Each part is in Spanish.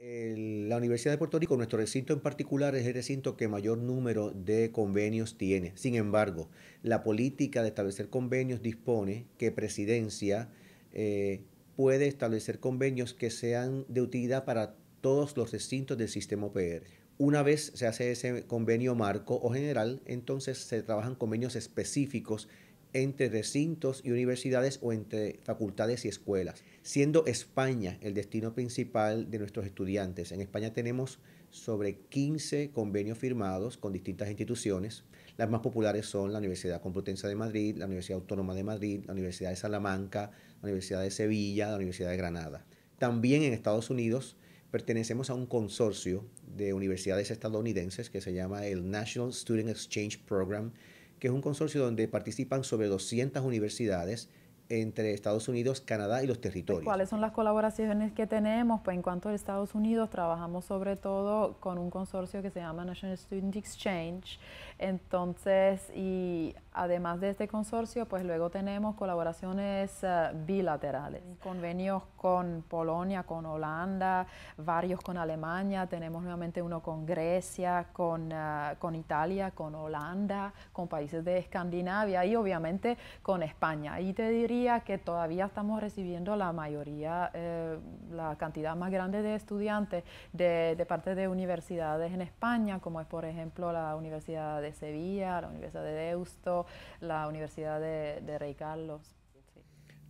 la Universidad de Puerto Rico, nuestro recinto en particular, es el recinto que mayor número de convenios tiene. Sin embargo, la política de establecer convenios dispone que Presidencia eh, puede establecer convenios que sean de utilidad para todos los recintos del sistema OPR. Una vez se hace ese convenio marco o general, entonces se trabajan convenios específicos entre recintos y universidades o entre facultades y escuelas, siendo España el destino principal de nuestros estudiantes. En España tenemos sobre 15 convenios firmados con distintas instituciones. Las más populares son la Universidad Complutense de Madrid, la Universidad Autónoma de Madrid, la Universidad de Salamanca, la Universidad de Sevilla, la Universidad de Granada. También en Estados Unidos pertenecemos a un consorcio de universidades estadounidenses que se llama el National Student Exchange Program, que es un consorcio donde participan sobre 200 universidades entre Estados Unidos, Canadá y los pues, territorios. ¿Cuáles son las colaboraciones que tenemos? Pues en cuanto a Estados Unidos, trabajamos sobre todo con un consorcio que se llama National Student Exchange. Entonces, y además de este consorcio, pues luego tenemos colaboraciones eh, bilaterales, convenios con Polonia, con Holanda, varios con Alemania, tenemos nuevamente uno con Grecia, con, eh, con Italia, con Holanda, con países de Escandinavia y obviamente con España. Y te diría que todavía estamos recibiendo la mayoría, eh, la cantidad más grande de estudiantes de, parte de universidades en España, como es por ejemplo la Universidad de Sevilla, la Universidad de Deusto, la Universidad de, Rey Carlos.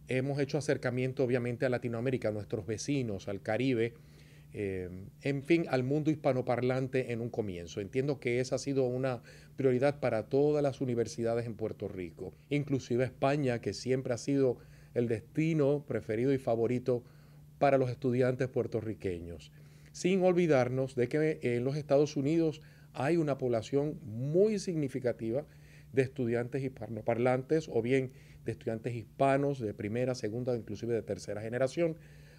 Hemos hecho acercamiento obviamente a Latinoamérica, a nuestros vecinos, al Caribe. Eh, en fin, al mundo hispanoparlante en un comienzo. Entiendo que esa ha sido una prioridad para todas las universidades en Puerto Rico, inclusive España, que siempre ha sido el destino preferido y favorito para los estudiantes puertorriqueños. Sin olvidarnos de que en los Estados Unidos hay una población muy significativa de estudiantes hispanoparlantes o bien de estudiantes hispanos de primera, segunda, inclusive de tercera generación,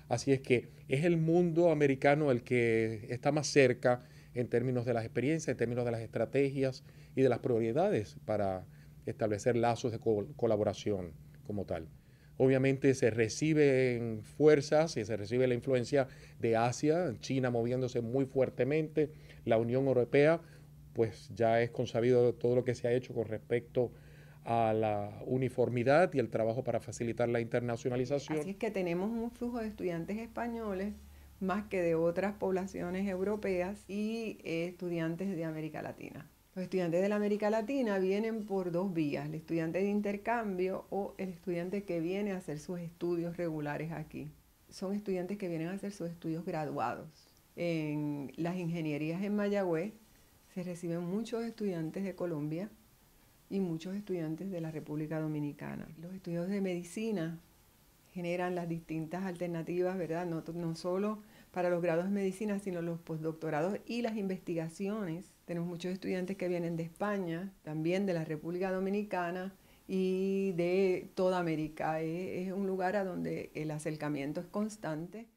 Así es que es el mundo americano el que está más cerca en términos de las experiencias, en términos de las estrategias y de las prioridades para establecer lazos de colaboración como tal. Obviamente se reciben fuerzas y se recibe la influencia de Asia, China moviéndose muy fuertemente, la Unión Europea, pues ya es consabido todo lo que se ha hecho con respecto a a la uniformidad y el trabajo para facilitar la internacionalización. Así es que tenemos un flujo de estudiantes españoles más que de otras poblaciones europeas y eh, estudiantes de América Latina. Los estudiantes de América Latina vienen por dos vías, el estudiante de intercambio o el estudiante que viene a hacer sus estudios regulares aquí. Son estudiantes que vienen a hacer sus estudios graduados. En las ingenierías en Mayagüez se reciben muchos estudiantes de Colombia y muchos estudiantes de la República Dominicana. Los estudios de medicina generan las distintas alternativas, ¿verdad? No, no solo para los grados de medicina, sino los postdoctorados y las investigaciones. Tenemos muchos estudiantes que vienen de España, también de la República Dominicana y de toda América. Es, es un lugar a donde el acercamiento es constante